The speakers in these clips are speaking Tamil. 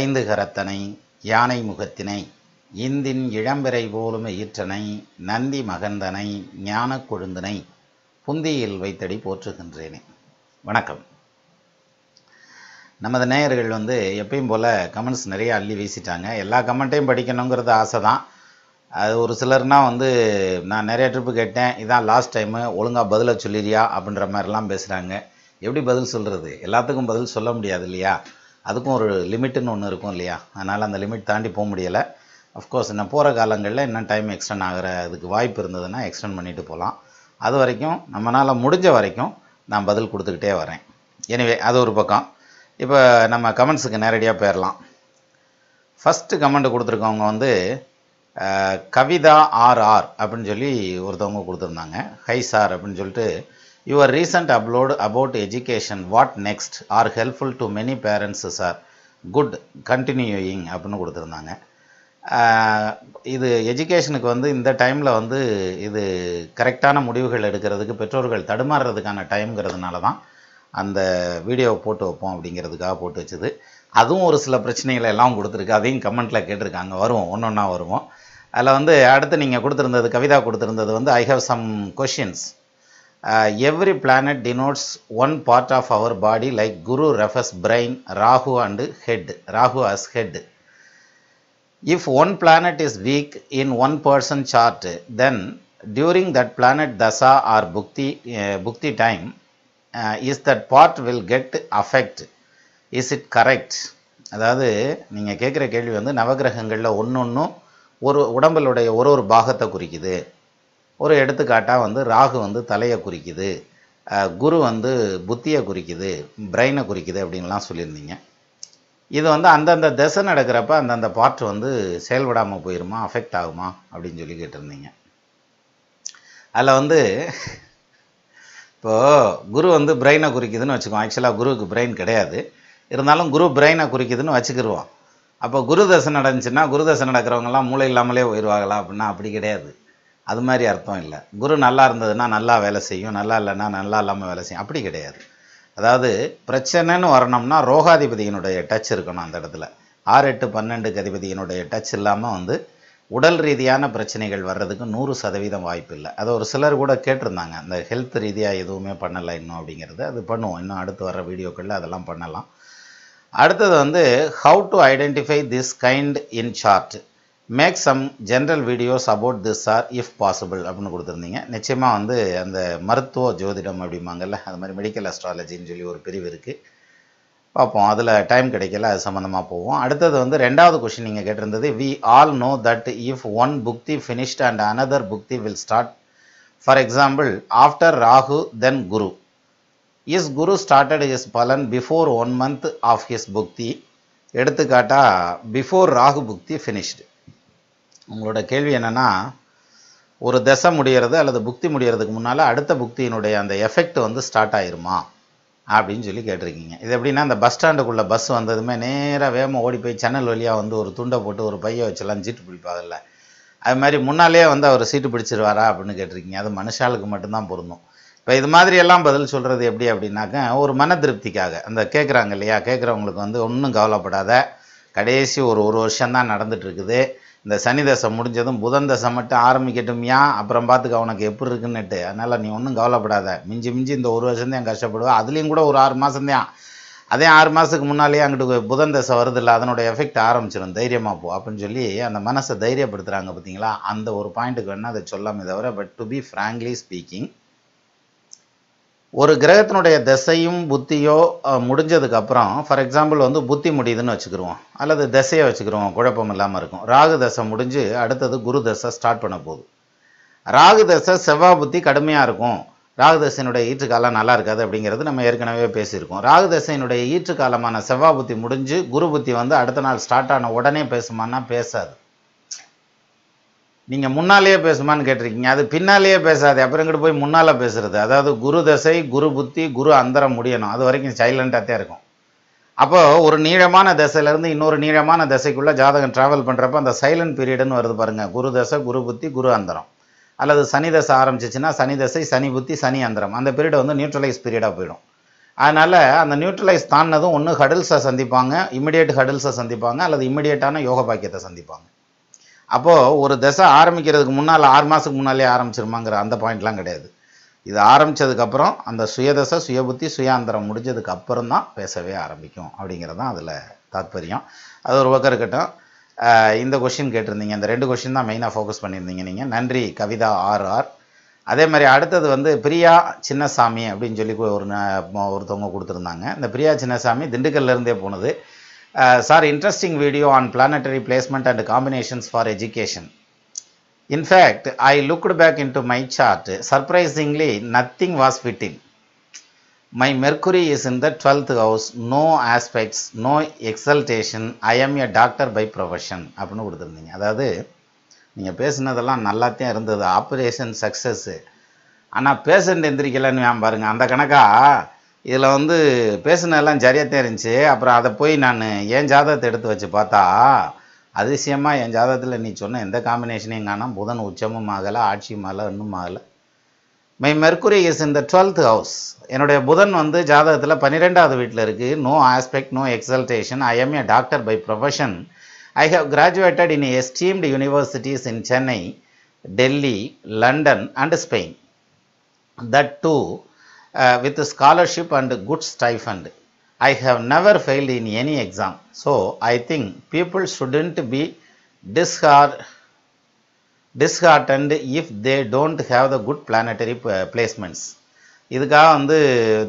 ஐந்து கரத்தனை யானை முகத்தினை இந்தின் இளம்பிறை போலும் ஈற்றனை நந்தி மகந்தனை ஞான கொழுந்தனை புந்தியில் வைத்தடி போற்றுகின்றேனே வணக்கம் நமது நேயர்கள் வந்து எப்பயும் போல் கமெண்ட்ஸ் நிறைய அள்ளி வீசிட்டாங்க எல்லா கமெண்ட்டையும் படிக்கணுங்கிறது ஆசை தான் அது ஒரு சிலர்னால் வந்து நான் நிறைய ட்ரிப்பு கேட்டேன் இதான் லாஸ்ட் டைமு ஒழுங்காக பதிலை சொல்லிடுறியா அப்படின்ற மாதிரிலாம் பேசுகிறாங்க எப்படி பதில் சொல்கிறது எல்லாத்துக்கும் பதில் சொல்ல முடியாது இல்லையா அதுக்கும் ஒரு லிமிட்டுன்னு ஒன்று இருக்கும் இல்லையா அதனால் அந்த லிமிட் தாண்டி போக முடியலை அஃப்கோர்ஸ் நான் போகிற காலங்களில் இன்னும் டைம் எக்ஸ்டெண்ட் ஆகிற அதுக்கு வாய்ப்பு இருந்ததுன்னா எக்ஸ்டெண்ட் பண்ணிட்டு போகலாம் அது வரைக்கும் நம்மளால் முடிஞ்ச வரைக்கும் நான் பதில் கொடுத்துக்கிட்டே வரேன் எனிவே அது ஒரு பக்கம் இப்போ நம்ம கமெண்ட்ஸுக்கு நேரடியாக போயிடலாம் ஃபஸ்ட்டு கமெண்ட் கொடுத்துருக்கவங்க வந்து கவிதா ஆர் ஆர் அப்படின்னு சொல்லி ஒருத்தவங்க கொடுத்துருந்தாங்க ஹை சார் அப்படின்னு சொல்லிட்டு your recent upload about education what next are helpful to many parents sir good continuing அப்படின்னு கொடுத்துருந்தாங்க இது எஜுகேஷனுக்கு வந்து இந்த டைமில் வந்து இது கரெக்டான முடிவுகள் எடுக்கிறதுக்கு பெற்றோர்கள் தடுமாறுறதுக்கான டைம்ங்கிறதுனால தான் அந்த வீடியோவை போட்டு வைப்போம் அப்படிங்கிறதுக்காக போட்டு வச்சுது அதுவும் ஒரு சில பிரச்சனைகளை எல்லாம் கொடுத்துருக்கு அதையும் கமெண்ட்டில் கேட்டிருக்காங்க வருவோம் ஒன்று ஒன்றா வருவோம் அதில் வந்து அடுத்து நீங்கள் கொடுத்துருந்தது கவிதா கொடுத்துருந்தது வந்து I have some questions every planet denotes one part of our body like Guru refers brain Rahu and head Rahu as head if one planet is weak in one person chart then during that planet dasha or bhukti bhukti time is that part will get affect is it correct அதாவது நீங்கள் கேட்குற கேள்வி வந்து நவகிரகங்களில் ஒன்று ஒன்றும் ஒரு உடம்பலுடைய ஒரு ஒரு பாகத்தை குறிக்குது ஒரு எடுத்துக்காட்டாக வந்து ராகு வந்து தலையை குறிக்குது குரு வந்து புத்தியை குறிக்குது பிரெயினை குறிக்குது அப்படின்லாம் சொல்லியிருந்தீங்க இது வந்து அந்தந்த திசை நடக்கிறப்ப அந்தந்த பார்ட் வந்து செயல்படாமல் போயிருமா அஃபெக்ட் ஆகுமா அப்படின்னு சொல்லி கேட்டிருந்தீங்க அதில் வந்து இப்போது குரு வந்து பிரெயினை குறிக்குதுன்னு வச்சுக்கோம் ஆக்சுவலாக குருவுக்கு பிரெயின் கிடையாது இருந்தாலும் குரு பிரெயினை குறிக்குதுன்னு வச்சுக்கிடுவோம் அப்போ குரு தசை நடந்துச்சுன்னா குரு தசை நடக்கிறவங்கலாம் மூளை இல்லாமலே போயிடுவாங்களா அப்படின்னா அப்படி கிடையாது அது மாதிரி அர்த்தம் இல்லை குரு நல்லா இருந்ததுன்னா நல்லா வேலை செய்யும் நல்லா இல்லைன்னா நல்லா இல்லாமல் வேலை செய்யும் அப்படி கிடையாது அதாவது பிரச்சனைன்னு வரணும்னா ரோகாதிபதியினுடைய டச் இருக்கணும் அந்த இடத்துல ஆறு எட்டு பன்னெண்டுக்கு அதிபதியினுடைய டச் இல்லாமல் வந்து உடல் ரீதியான பிரச்சனைகள் வர்றதுக்கு நூறு சதவீதம் வாய்ப்பு இல்லை அதை ஒரு சிலர் கூட கேட்டிருந்தாங்க அந்த ஹெல்த் ரீதியாக எதுவுமே பண்ணலை இன்னும் அப்படிங்கிறது அது பண்ணுவோம் இன்னும் அடுத்து வர வீடியோக்களில் அதெல்லாம் பண்ணலாம் அடுத்தது வந்து how to identify this kind in chart make some general videos about this or if possible அப்படின்னு கொடுத்துருந்தீங்க நிச்சயமாக வந்து அந்த மருத்துவ ஜோதிடம் அப்படிம்பாங்கல்ல அது மாதிரி மெடிக்கல் அஸ்ட்ராலஜின்னு சொல்லி ஒரு பிரிவு இருக்குது பார்ப்போம் அதில் டைம் கிடைக்கல அது சம்மந்தமாக போவோம் அடுத்தது வந்து ரெண்டாவது கொஷின் நீங்கள் கேட்டிருந்தது we all know that if one bhukti finished and another bhukti will start for example after Rahu then Guru is Guru started is palan before one month of his bhukti எடுத்துக்காட்டாக பிஃபோர் ராகு புக்தி ஃபினிஷ்டு உங்களோட கேள்வி என்னென்னா ஒரு தசை முடிகிறது அல்லது புக்தி முடிகிறதுக்கு முன்னால் அடுத்த புக்தியினுடைய அந்த எஃபெக்ட் வந்து ஸ்டார்ட் ஆயிருமா அப்படின்னு சொல்லி கேட்டிருக்கீங்க இது எப்படின்னா அந்த பஸ் ஸ்டாண்டுக்குள்ளே பஸ் வந்ததுமே நேராக வேகமாக ஓடி போய் சென்னல் வழியாக வந்து ஒரு துண்டை போட்டு ஒரு பையை வச்செல்லாம் சீட்டு பிடிப்பாதில்ல அது மாதிரி முன்னாலே வந்து அவர் சீட்டு பிடிச்சிருவாரா அப்படின்னு கேட்டிருக்கீங்க அது மனுஷாளுக்கு மட்டும்தான் பொருந்தும் இப்போ இது மாதிரி எல்லாம் பதில் சொல்கிறது எப்படி அப்படின்னாக்க ஒரு மன திருப்திக்காக அந்த கேட்குறாங்க இல்லையா கேட்குறவங்களுக்கு வந்து ஒன்றும் கவலைப்படாத கடைசி ஒரு ஒரு வருஷம்தான் நடந்துகிட்ருக்குது இந்த சனி தசை முடிஞ்சதும் புதன் தசை மட்டும் ஆரம்பிக்கட்டுமியா அப்புறம் பார்த்துக்க உனக்கு எப்படி இருக்குன்னுட்டு அதனால் நீ ஒன்றும் கவலைப்படாத மிஞ்சி மிஞ்சி இந்த ஒரு வருஷம்தான் கஷ்டப்படுவேன் அதுலேயும் கூட ஒரு ஆறு மாதம்தான் அதே ஆறு மாதத்துக்கு முன்னாலேயே அங்கிட்டு புதன் தசை வருதில்ல அதனுடைய எஃபெக்ட் ஆரம்பிச்சிடும் தைரியமாக போ அப்படின்னு சொல்லி அந்த மனசை தைரியப்படுத்துகிறாங்க பார்த்தீங்களா அந்த ஒரு பாயிண்ட்டுக்கு வேணால் அதை சொல்லாமே தவிர but to be frankly speaking ஒரு கிரகத்தினுடைய திசையும் புத்தியோ முடிஞ்சதுக்கப்புறம் ஃபார் எக்ஸாம்பிள் வந்து புத்தி முடியுதுன்னு வச்சுக்கிருவோம் அல்லது திசையை வச்சுக்கிருவோம் குழப்பம் இல்லாமல் இருக்கும் ராகு தசை முடிஞ்சு அடுத்தது குரு தசை ஸ்டார்ட் பண்ண போகுது ராகு தசை செவ்வா புத்தி கடுமையாக இருக்கும் ராகு தசையினுடைய ஈற்றுக்காலம் நல்லா இருக்காது அப்படிங்கிறது நம்ம ஏற்கனவே பேசியிருக்கோம் ராகு தசையினுடைய ஈற்றுக்காலமான செவ்வா புத்தி முடிஞ்சு குரு புத்தி வந்து அடுத்த நாள் ஸ்டார்ட் ஆன உடனே பேசுமான்னா பேசாது நீங்கள் முன்னாலேயே பேசுமான்னு கேட்டிருக்கீங்க அது பின்னாலேயே பேசாது அப்புறம் கிட்ட போய் முன்னால் பேசுகிறது அதாவது குரு தசை குரு புத்தி குரு அந்தரம் முடியணும் அது வரைக்கும் சைலண்ட்டாக தான் இருக்கும் அப்போது ஒரு நீளமான தசையிலேருந்து இன்னொரு நீளமான தசைக்குள்ளே ஜாதகம் ட்ராவல் பண்ணுறப்ப அந்த சைலண்ட் பீரியடுன்னு வருது பாருங்கள் குரு தசை குரு புத்தி குரு அந்தரம் அல்லது சனி தசை ஆரம்பிச்சிச்சுன்னா சனி தசை சனி புத்தி சனி அந்தரம் அந்த பீரியடை வந்து நியூட்ரலைஸ் பீரியடாக போயிடும் அதனால் அந்த நியூட்ரலைஸ் தாண்டினதும் ஒன்று ஹடல்ஸை சந்திப்பாங்க இமிடியேட் ஹடல்ஸை சந்திப்பாங்க அல்லது இமிடியேட்டான யோக பாக்கியத்தை சந்திப்பாங்க அப்போது ஒரு தசை ஆரம்பிக்கிறதுக்கு முன்னால் ஆறு மாதத்துக்கு முன்னாலே ஆரம்பிச்சிருமாங்கிற அந்த பாயிண்ட்லாம் கிடையாது இது ஆரம்பித்ததுக்கப்புறம் அந்த சுயதசை சுயபுத்தி சுயாந்திரம் முடிஞ்சதுக்கு அப்புறம் தான் பேசவே ஆரம்பிக்கும் அப்படிங்கிறது தான் அதில் தாத்பரியம் அது ஒரு பக்கம் இருக்கட்டும் இந்த கொஷின் கேட்டிருந்தீங்க இந்த ரெண்டு கொஷின் தான் மெயினாக ஃபோக்கஸ் பண்ணியிருந்தீங்க நீங்கள் நன்றி கவிதா ஆர் ஆர் அதே மாதிரி அடுத்தது வந்து பிரியா சின்னசாமி அப்படின்னு சொல்லி ஒரு ஒருத்தவங்க கொடுத்துருந்தாங்க இந்த பிரியா சின்னசாமி திண்டுக்கல்லேருந்தே போனது sir interesting video on planetary placement and combinations for education in fact I looked back in to my chart surprisingly nothing was fitting my Mercury is in the twelfth house no aspects no exaltation I am a doctor by profession அப்படின்னு கொடுத்துருந்தீங்க அதாவது நீங்கள் பேசுனதெல்லாம் நல்லாத்தையும் இருந்தது ஆப்ரேஷன் சக்ஸஸ்ஸு ஆனால் பேஷண்ட் எந்திரிக்கலன்னு ஏன் பாருங்கள் அந்த கணக்காக இதில் வந்து பேசுனதெல்லாம் சரியாக இருந்துச்சு அப்புறம் அதை போய் நான் என் ஜாதகத்தை எடுத்து வச்சு பார்த்தா அதிசயமாக என் ஜாதகத்தில் நீ சொன்ன எந்த காம்பினேஷனையும் காணாம் புதன் உச்சமும் ஆகலை ஆட்சியும் ஆகலை இன்னும் ஆகலை my Mercury is in the twelfth house என்னுடைய புதன் வந்து ஜாதகத்தில் பன்னிரெண்டாவது வீட்டில் இருக்குது no aspect no exaltation I am a doctor by profession I have graduated in esteemed universities in Chennai Delhi London and Spain that too Uh, with scholarship and good stipend. I have never failed in any exam. So, I think people shouldn't be disheart, disheartened if they don't have the good planetary placements uh, இதுக்காக வந்து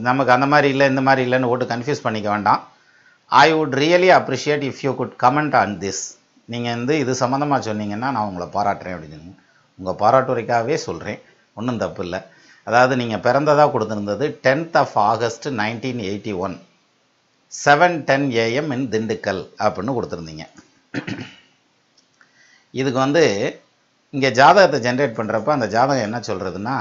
நமக்கு அந்த மாதிரி இல்லை இந்த மாதிரி இல்லைன்னு ஓட்டு கன்ஃபியூஸ் பண்ணிக்க வேண்டாம் I would really appreciate if you could comment on this நீங்கள் வந்து இது சம்மந்தமாக சொன்னீங்கன்னா நான் உங்களை பாராட்டுறேன் அப்படின்னு உங்கள் பாராட்டுரைக்காகவே சொல்கிறேன் ஒன்றும் தப்பு இல்லை அதாவது நீங்கள் பிறந்ததாக கொடுத்துருந்தது tenth of August nineteen eighty one seven ten AM in Dindigul அப்படின்னு கொடுத்துருந்தீங்க இதுக்கு வந்து இங்கே ஜாதகத்தை ஜென்ரேட் பண்ணுறப்ப அந்த ஜாதகம் என்ன சொல்கிறதுன்னா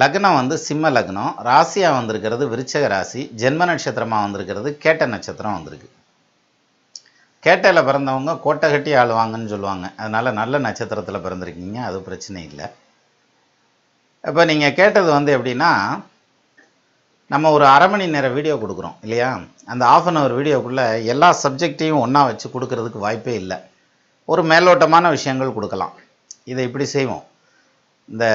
லக்னம் வந்து சிம்ம லக்னம் ராசியாக வந்திருக்கிறது விருச்சக ராசி ஜென்ம நட்சத்திரமாக வந்திருக்கிறது கேட்ட நட்சத்திரம் வந்திருக்கு கேட்டையில் பிறந்தவங்க கோட்டை கட்டி ஆளுவாங்கன்னு சொல்லுவாங்க அதனால் நல்ல நட்சத்திரத்தில் பிறந்திருக்கீங்க அது பிரச்சனை இல்லை இப்போ நீங்கள் கேட்டது வந்து எப்படின்னா நம்ம ஒரு அரை மணி நேரம் வீடியோ கொடுக்குறோம் இல்லையா அந்த ஆஃப் அன் அவர் வீடியோக்குள்ளே எல்லா சப்ஜெக்டையும் ஒன்றா வச்சு கொடுக்கறதுக்கு வாய்ப்பே இல்லை ஒரு மேலோட்டமான விஷயங்கள் கொடுக்கலாம் இதை இப்படி செய்வோம் இந்த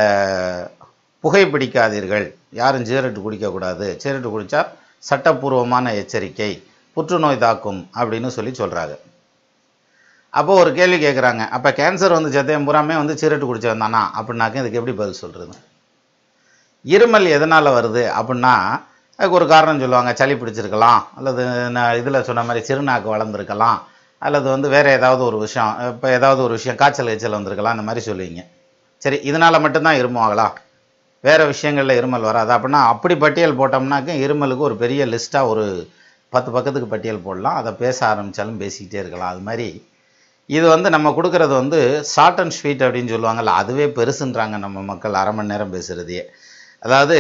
புகைப்பிடிக்காதீர்கள் யாரும் சிகரெட்டு குடிக்கக்கூடாது சிகரெட்டு குடித்தா சட்டப்பூர்வமான எச்சரிக்கை புற்றுநோய் தாக்கும் அப்படின்னு சொல்லி சொல்கிறாங்க அப்போ ஒரு கேள்வி கேட்குறாங்க அப்போ கேன்சர் வந்து சத்தியம் புறாமே வந்து சிரட்டு குடிச்சு வந்தானா அப்படின்னாக்க இதுக்கு எப்படி பதில் சொல்கிறது இருமல் எதனால் வருது அப்படின்னா அதுக்கு ஒரு காரணம் சொல்லுவாங்க சளி பிடிச்சிருக்கலாம் அல்லது நான் இதில் சொன்ன மாதிரி சிறுநாக்கு வளர்ந்துருக்கலாம் அல்லது வந்து வேறு ஏதாவது ஒரு விஷயம் இப்போ ஏதாவது ஒரு விஷயம் காய்ச்சல் காய்ச்சல் வந்திருக்கலாம் அந்த மாதிரி சொல்லுவீங்க சரி இதனால் மட்டும்தான் இருமுவாங்களா வேறு விஷயங்களில் இருமல் வராது அப்படின்னா அப்படி பட்டியல் போட்டோம்னாக்க இருமலுக்கு ஒரு பெரிய லிஸ்ட்டாக ஒரு பத்து பக்கத்துக்கு பட்டியல் போடலாம் அதை பேச ஆரம்பித்தாலும் பேசிக்கிட்டே இருக்கலாம் அது மாதிரி இது வந்து நம்ம கொடுக்குறது வந்து ஷார்ட் அண்ட் ஸ்வீட் அப்படின்னு சொல்லுவாங்கள்ல அதுவே பெருசுன்றாங்க நம்ம மக்கள் அரை மணி நேரம் பேசுகிறதையே அதாவது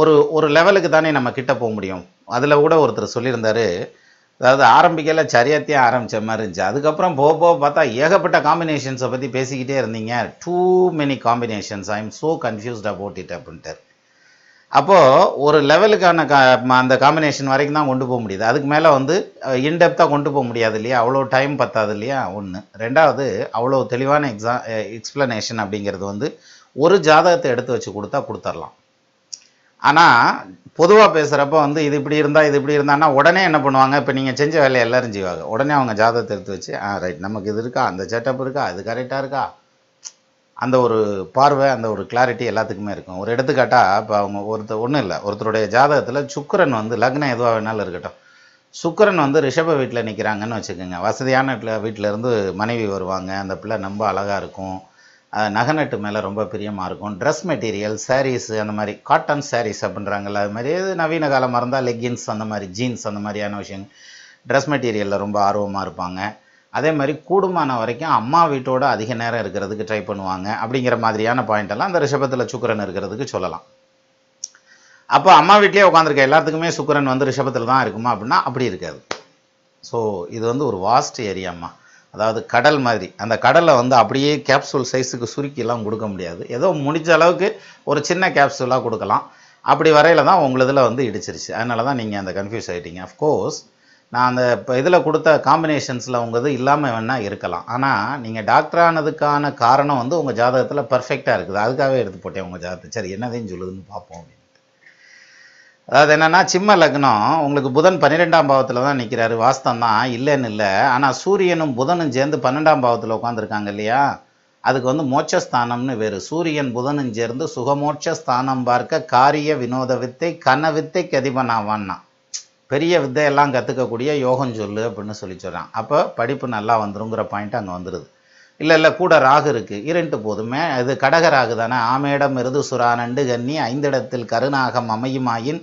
ஒரு ஒரு லெவலுக்கு தானே நம்ம கிட்ட போக முடியும் அதில் கூட ஒருத்தர் சொல்லியிருந்தார் அதாவது ஆரம்பிக்கல சரியாத்தையும் ஆரம்பித்த மாதிரி இருந்துச்சு அதுக்கப்புறம் போக போக பார்த்தா ஏகப்பட்ட காம்பினேஷன்ஸை பற்றி பேசிக்கிட்டே இருந்தீங்க too many combinations I am so கன்ஃபியூஸ்டாக போட்டிட்டு அப்படின்ட்டு அப்போது ஒரு லெவலுக்கான கா அந்த காம்பினேஷன் வரைக்கும் தான் கொண்டு போக முடியுது அதுக்கு மேலே வந்து இன்டெப்த்தாக கொண்டு போக முடியாது இல்லையா அவ்வளோ டைம் பத்தாது இல்லையா ஒன்று ரெண்டாவது அவ்வளோ தெளிவான எக்ஸா எக்ஸ்ப்ளனேஷன் அப்படிங்கிறது வந்து ஒரு ஜாதகத்தை எடுத்து வச்சு கொடுத்தா கொடுத்துர்லாம் ஆனால் பொதுவாக பேசுகிறப்ப வந்து இது இப்படி இருந்தால் இது இப்படி இருந்தான்னா உடனே என்ன பண்ணுவாங்க இப்போ நீங்கள் செஞ்ச வேலையை எல்லோரும் செய்வாங்க உடனே அவங்க ஜாதகத்தை எடுத்து வச்சு ஆ ரைட் நமக்கு இது இருக்கா அந்த செட்டப் இருக்கா அது கரெக்டாக இருக்கா அந்த ஒரு பார்வை அந்த ஒரு கிளாரிட்டி எல்லாத்துக்குமே இருக்கும் ஒரு எடுத்துக்காட்டாக இப்போ அவங்க ஒருத்தர் ஒன்றும் இல்லை ஒருத்தருடைய ஜாதகத்தில் சுக்கரன் வந்து லக்னம் எதுவாக வேணாலும் இருக்கட்டும் சுக்கரன் வந்து ரிஷப வீட்டில் நிற்கிறாங்கன்னு வச்சுக்கோங்க வசதியான வீட்டில் வீட்டிலேருந்து மனைவி வருவாங்க அந்த பிள்ளை ரொம்ப அழகாக இருக்கும் நகநட்டு மேலே ரொம்ப பிரியமாக இருக்கும் ட்ரெஸ் மெட்டீரியல் சாரீஸ் அந்த மாதிரி காட்டன் சாரீஸ் அப்படின்றாங்கல்ல அது மாதிரி எது நவீன காலமாக இருந்தால் லெக்கின்ஸ் அந்த மாதிரி ஜீன்ஸ் அந்த மாதிரியான விஷயங்கள் ட்ரெஸ் மெட்டீரியலில் ரொம்ப ஆர்வமாக இருப்பாங்க அதே மாதிரி கூடுமான வரைக்கும் அம்மா வீட்டோட அதிக நேரம் இருக்கிறதுக்கு ட்ரை பண்ணுவாங்க அப்படிங்கிற மாதிரியான எல்லாம் அந்த ரிஷபத்தில் சுக்கரன் இருக்கிறதுக்கு சொல்லலாம் அப்போ அம்மா வீட்டிலேயே உட்காந்துருக்க எல்லாத்துக்குமே சுக்கரன் வந்து ரிஷபத்தில் தான் இருக்குமா அப்படின்னா அப்படி இருக்காது ஸோ இது வந்து ஒரு வாஸ்ட் ஏரியாம்மா அதாவது கடல் மாதிரி அந்த கடலை வந்து அப்படியே கேப்சூல் சைஸுக்கு சுருக்கிலாம் கொடுக்க முடியாது ஏதோ முடிஞ்ச அளவுக்கு ஒரு சின்ன கேப்சூலாக கொடுக்கலாம் அப்படி வரையில் தான் உங்களதில் வந்து இடிச்சிருச்சு அதனால தான் நீங்கள் அந்த கன்ஃபியூஸ் ஆகிட்டீங்க அஃப்கோர்ஸ் நான் அந்த இப்போ இதில் கொடுத்த காம்பினேஷன்ஸில் உங்கள் இது இல்லாமல் வேணால் இருக்கலாம் ஆனால் நீங்கள் டாக்டரானதுக்கான காரணம் வந்து உங்கள் ஜாதகத்தில் பர்ஃபெக்டாக இருக்குது அதுக்காகவே எடுத்து போட்டேன் உங்கள் ஜாதகத்தை சரி என்னதையும் சொல்லுதுன்னு பார்ப்போம் அப்படின்னு அதாவது என்னென்னா சிம்ம லக்னம் உங்களுக்கு புதன் பன்னிரெண்டாம் பாவத்தில் தான் நிற்கிறாரு வாஸ்தம் தான் இல்லைன்னு இல்லை ஆனால் சூரியனும் புதனும் சேர்ந்து பன்னெண்டாம் பாவத்தில் உட்காந்துருக்காங்க இல்லையா அதுக்கு வந்து மோட்சஸ்தானம்னு வேறு சூரியன் புதனும் சேர்ந்து சுகமோட்சஸ்தானம் பார்க்க காரிய வினோத வித்தை கன வித்தை கதிபனாவான்னா பெரிய வித்தையெல்லாம் கற்றுக்கக்கூடிய யோகம் சொல் அப்படின்னு சொல்லி சொல்கிறான் அப்போ படிப்பு நல்லா வந்துருங்கிற பாயிண்ட் அங்கே வந்துடுது இல்லை இல்லை கூட ராகு இருக்குது இரண்டு போதுமே இது கடக ராகு தானே ஆமேடம் மிருது சுரா நண்டு கன்னி ஐந்திடத்தில் கருநாகம் அமையுமாயின்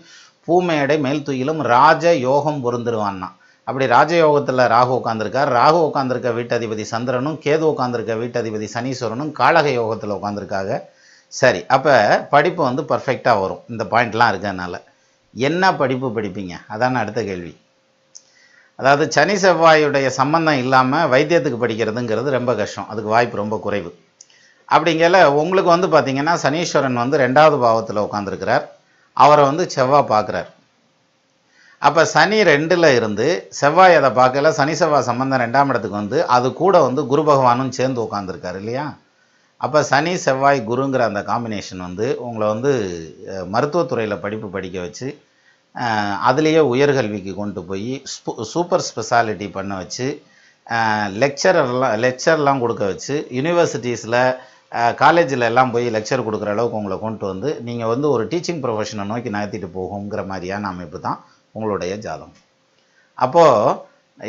பூமேடை மேல் துயிலும் ராஜ யோகம் பொருந்துருவான்னா அப்படி ராஜயோகத்தில் ராகு உட்காந்துருக்கார் ராகு உட்காந்துருக்க வீட்டதிபதி சந்திரனும் கேது உட்காந்துருக்க வீட்டதிபதி சனீஸ்வரனும் காலக யோகத்தில் உட்காந்துருக்காங்க சரி அப்போ படிப்பு வந்து பர்ஃபெக்டாக வரும் இந்த பாயிண்ட்லாம் இருக்கிறதுனால என்ன படிப்பு படிப்பீங்க அதான் அடுத்த கேள்வி அதாவது சனி செவ்வாயுடைய சம்மந்தம் இல்லாமல் வைத்தியத்துக்கு படிக்கிறதுங்கிறது ரொம்ப கஷ்டம் அதுக்கு வாய்ப்பு ரொம்ப குறைவு அப்படிங்கல உங்களுக்கு வந்து பார்த்திங்கன்னா சனீஸ்வரன் வந்து ரெண்டாவது பாவத்தில் உட்காந்துருக்கிறார் அவரை வந்து செவ்வாய் பார்க்குறார் அப்போ சனி ரெண்டில் இருந்து செவ்வாய் அதை பார்க்கல சனி செவ்வாய் சம்பந்தம் ரெண்டாம் இடத்துக்கு வந்து அது கூட வந்து குரு பகவானும் சேர்ந்து உட்காந்துருக்கார் இல்லையா அப்போ சனி செவ்வாய் குருங்கிற அந்த காம்பினேஷன் வந்து உங்களை வந்து மருத்துவத்துறையில் படிப்பு படிக்க வச்சு அதுலேயே உயர்கல்விக்கு கொண்டு போய் சூப்பர் ஸ்பெஷாலிட்டி பண்ண வச்சு லெக்சரெல்லாம் லெக்சர்லாம் கொடுக்க வச்சு யூனிவர்சிட்டிஸில் காலேஜில் எல்லாம் போய் லெக்சர் கொடுக்குற அளவுக்கு உங்களை கொண்டு வந்து நீங்கள் வந்து ஒரு டீச்சிங் ப்ரொஃபஷனை நோக்கி நகர்த்திட்டு போகுங்கிற மாதிரியான அமைப்பு தான் உங்களுடைய ஜாதகம் அப்போது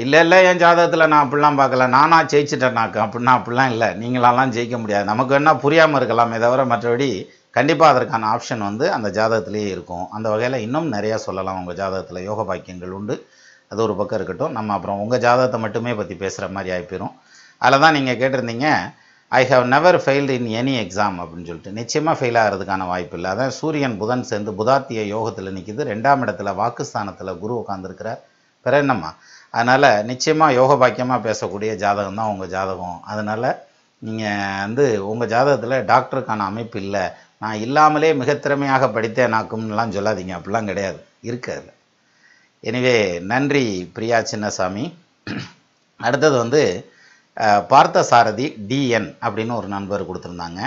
இல்லை இல்லை என் ஜாதகத்தில் நான் அப்படிலாம் பார்க்கல நானா ஜெயிச்சிட்டேனாக்கு அப்படின்னா அப்படிலாம் இல்லை நீங்களாலாம் ஜெயிக்க முடியாது நமக்கு என்ன புரியாமல் இருக்கலாமே தவிர மற்றபடி கண்டிப்பாக அதற்கான ஆப்ஷன் வந்து அந்த ஜாதகத்திலேயே இருக்கும் அந்த வகையில் இன்னும் நிறையா சொல்லலாம் உங்கள் ஜாதகத்தில் யோக பாக்கியங்கள் உண்டு அது ஒரு பக்கம் இருக்கட்டும் நம்ம அப்புறம் உங்கள் ஜாதகத்தை மட்டுமே பற்றி பேசுகிற மாதிரி ஆகிப்போயிடும் அதில் தான் நீங்கள் கேட்டிருந்தீங்க I have never failed in any exam அப்படின்னு சொல்லிட்டு நிச்சயமாக ஃபெயில் ஆகிறதுக்கான வாய்ப்பு இல்லை அதான் சூரியன் புதன் சேர்ந்து புதாத்திய யோகத்தில் நிற்கிது ரெண்டாம் இடத்துல வாக்குஸ்தானத்தில் குரு உட்காந்துருக்கிறார் பிற என்னம்மா அதனால் நிச்சயமாக யோக பாக்கியமாக பேசக்கூடிய ஜாதகம் தான் உங்கள் ஜாதகம் அதனால் நீங்கள் வந்து உங்கள் ஜாதகத்தில் டாக்டருக்கான அமைப்பு இல்லை நான் இல்லாமலே மிக திறமையாக நாக்கும்லாம் சொல்லாதீங்க அப்படிலாம் கிடையாது இருக்காது எனவே நன்றி பிரியா சின்னசாமி அடுத்தது வந்து பார்த்த சாரதி டிஎன் அப்படின்னு ஒரு நண்பர் கொடுத்துருந்தாங்க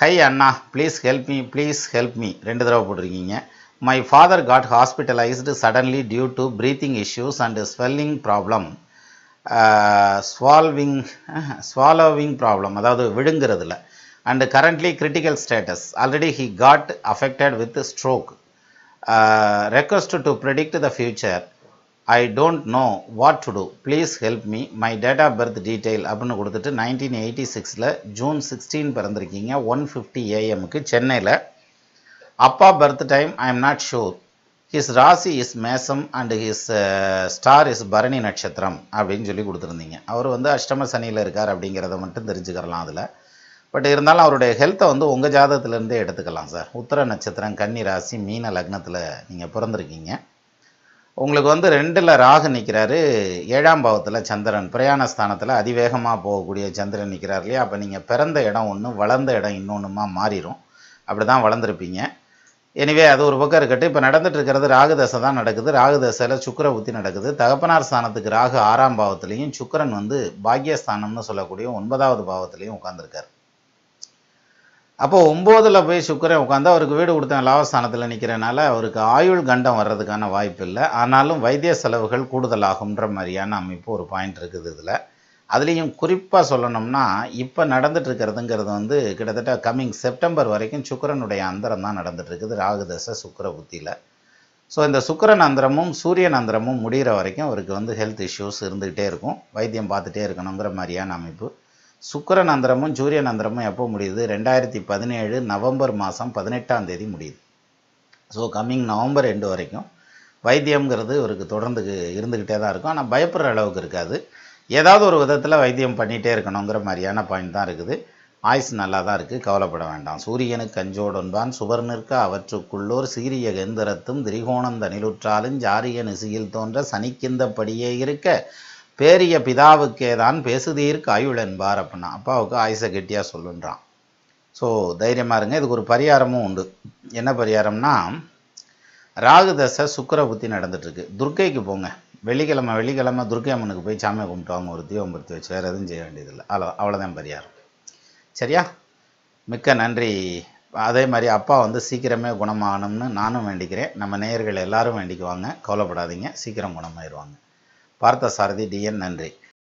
ஹை அண்ணா please help me please help me ரெண்டு தடவை போட்டிருக்கீங்க my father got hospitalised suddenly due to breathing issues and swelling problem swallowing swallowing problem அதாவது விழுங்குறதுல and currently critical status already he got affected with stroke request to predict the future I don't know what to do please help me my date of birth detail அப்படின்னு கொடுத்துட்டு நைன்டீன் எயிட்டி சிக்ஸில் ஜூன் சிக்ஸ்டீன் பிறந்திருக்கீங்க ஒன் ஃபிஃப்டி ஏஎம்க்கு சென்னையில் அப்பா birth time I am not sure his rasi is Mesham and his star is Bharani நட்சத்திரம் அப்படின்னு சொல்லி கொடுத்துருந்தீங்க அவர் வந்து அஷ்டம சனியில் இருக்கார் அப்படிங்கிறத மட்டும் தெரிஞ்சுக்கிறலாம் அதில் பட் இருந்தாலும் அவருடைய ஹெல்த்தை வந்து உங்கள் ஜாதகத்திலேருந்தே எடுத்துக்கலாம் சார் உத்தர நட்சத்திரம் கன்னி ராசி மீன லக்னத்தில் நீங்கள் பிறந்திருக்கீங்க உங்களுக்கு வந்து ரெண்டில் ராகு நிற்கிறாரு ஏழாம் பாவத்தில் சந்திரன் பிரயாண ஸ்தானத்தில் அதிவேகமாக போகக்கூடிய சந்திரன் நிற்கிறார் இல்லையா அப்போ நீங்கள் பிறந்த இடம் ஒன்று வளர்ந்த இடம் இன்னொன்றுமா மாறிடும் அப்படி தான் வளர்ந்துருப்பீங்க எனவே அது ஒரு பக்கம் இருக்கட்டும் இப்போ நடந்துட்டு இருக்கிறது ராகுதசை தான் நடக்குது ராகுதசையில் சுக்கர புத்தி நடக்குது தகப்பனார் ஸ்தானத்துக்கு ராகு ஆறாம் பாவத்திலையும் சுக்கரன் வந்து பாக்யஸ்தானம்னு சொல்லக்கூடிய ஒன்பதாவது பாவத்திலையும் உட்காந்துருக்கார் அப்போ ஒம்போதில் போய் சுக்கரன் உட்காந்து அவருக்கு வீடு கொடுத்தேன் லாபஸ்தானத்தில் நிற்கிறனால அவருக்கு ஆயுள் கண்டம் வர்றதுக்கான வாய்ப்பு இல்லை ஆனாலும் வைத்திய செலவுகள் கூடுதலாகுன்ற மாதிரியான அமைப்பு ஒரு பாயிண்ட் இருக்குது இதில் அதுலேயும் குறிப்பாக சொல்லணும்னா இப்போ இருக்கிறதுங்கிறது வந்து கிட்டத்தட்ட கம்மிங் செப்டம்பர் வரைக்கும் சுக்கரனுடைய அந்தரம் தான் நடந்துட்டுருக்குது ராகுதச சுக்கர புத்தியில் ஸோ இந்த சுக்கரன் அந்தரமும் சூரியன் அந்தரமும் முடிகிற வரைக்கும் அவருக்கு வந்து ஹெல்த் இஷ்யூஸ் இருந்துக்கிட்டே இருக்கும் வைத்தியம் பார்த்துட்டே இருக்கணுங்கிற மாதிரியான அமைப்பு சுக்கரன் அந்தரமும் சூரியன் அந்தரமும் எப்போ முடியுது ரெண்டாயிரத்தி பதினேழு நவம்பர் மாதம் பதினெட்டாம் தேதி முடியுது ஸோ கம்மிங் நவம்பர் ரெண்டு வரைக்கும் வைத்தியம்ங்கிறது இவருக்கு தொடர்ந்து இருந்துக்கிட்டே தான் இருக்கும் ஆனால் பயப்படுற அளவுக்கு இருக்காது ஏதாவது ஒரு விதத்தில் வைத்தியம் பண்ணிகிட்டே இருக்கணுங்கிற மாதிரியான பாயிண்ட் தான் இருக்குது ஆயுஸ் நல்லா தான் இருக்குது கவலைப்பட வேண்டாம் சூரியனுக்கு கஞ்சோடொன்பான் சுவர் நிற்க அவற்றுக்குள்ளோர் சீரிய கெந்திரத்தும் திரிகோணம் தனிலுற்றாலும் ஜாரிய நிசியில் தோன்ற சனிக்கிந்தபடியே இருக்க பேரிய பிதாவுக்கே தான் பேசுதீர்க்கு காயுள் என்பார் அப்படின்னா அப்பாவுக்கு ஆயுசை கெட்டியாக சொல்லுன்றான் ஸோ தைரியமாக இருங்க இதுக்கு ஒரு பரிகாரமும் உண்டு என்ன பரிகாரம்னா ராகுதசை சுக்கர புத்தி நடந்துட்டுருக்கு துர்க்கைக்கு போங்க வெள்ளிக்கிழமை வெள்ளிக்கிழமை துர்க்கை அம்மனுக்கு போய் சாமியை கும்பிட்டு வாங்க ஒரு தீபம்பருத்தி வச்சு வேறு எதுவும் செய்ய வேண்டியதில்லை அவ்வளோ அவ்வளோதான் பரியாரம் சரியா மிக்க நன்றி அதே மாதிரி அப்பா வந்து சீக்கிரமே குணமாகணும்னு நானும் வேண்டிக்கிறேன் நம்ம நேயர்கள் எல்லாரும் வேண்டிக்குவாங்க கவலைப்படாதீங்க சீக்கிரம் குணமாயிருவாங்க பார்த்த சாரதி டிஎன் நன்றி